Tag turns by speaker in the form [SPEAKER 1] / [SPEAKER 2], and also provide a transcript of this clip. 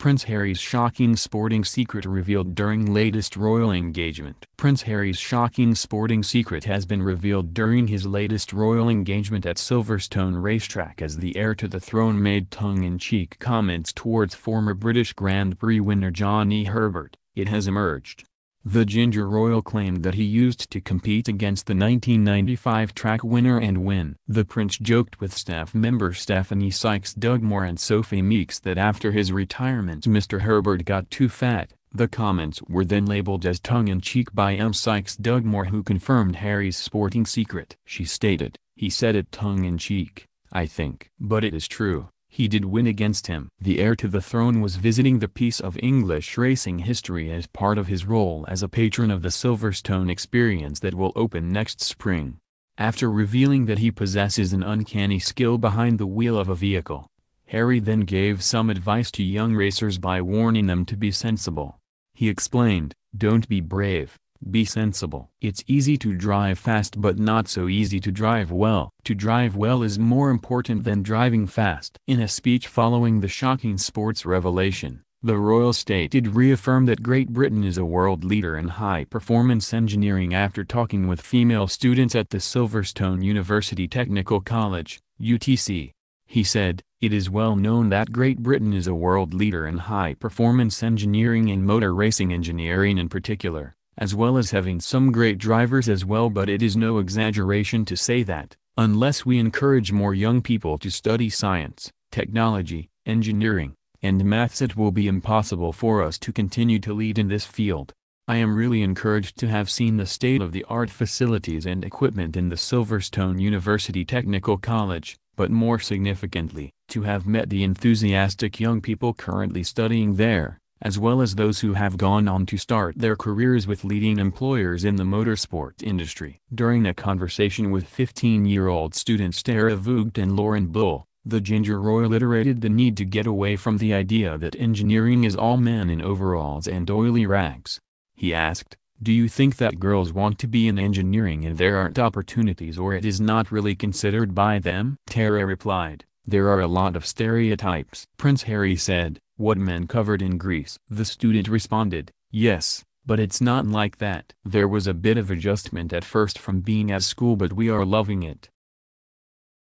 [SPEAKER 1] Prince Harry's shocking sporting secret revealed during latest royal engagement. Prince Harry's shocking sporting secret has been revealed during his latest royal engagement at Silverstone Racetrack as the heir to the throne made tongue-in-cheek comments towards former British Grand Prix winner Johnny Herbert. It has emerged the ginger royal claimed that he used to compete against the 1995 track winner and win. The Prince joked with staff member Stephanie Sykes Dugmore and Sophie Meeks that after his retirement Mr. Herbert got too fat. The comments were then labeled as tongue-in-cheek by M. Sykes Dugmore who confirmed Harry's sporting secret. She stated, he said it tongue-in-cheek, I think. But it is true he did win against him. The heir to the throne was visiting the piece of English racing history as part of his role as a patron of the Silverstone experience that will open next spring. After revealing that he possesses an uncanny skill behind the wheel of a vehicle, Harry then gave some advice to young racers by warning them to be sensible. He explained, don't be brave, be sensible. It's easy to drive fast but not so easy to drive well. To drive well is more important than driving fast. In a speech following the shocking sports revelation, the Royal stated reaffirmed that Great Britain is a world leader in high-performance engineering after talking with female students at the Silverstone University Technical College, UTC. He said, it is well known that Great Britain is a world leader in high-performance engineering and motor racing engineering in particular as well as having some great drivers as well but it is no exaggeration to say that, unless we encourage more young people to study science, technology, engineering, and maths it will be impossible for us to continue to lead in this field. I am really encouraged to have seen the state-of-the-art facilities and equipment in the Silverstone University Technical College, but more significantly, to have met the enthusiastic young people currently studying there, as well as those who have gone on to start their careers with leading employers in the motorsport industry. During a conversation with 15-year-old students Tara Vogt and Lauren Bull, the Ginger Royal iterated the need to get away from the idea that engineering is all men in overalls and oily rags. He asked, do you think that girls want to be in engineering and there aren't opportunities or it is not really considered by them? Tara replied, there are a lot of stereotypes. Prince Harry said, what men covered in Greece. The student responded, yes, but it's not like that. There was a bit of adjustment at first from being at school but we are loving it.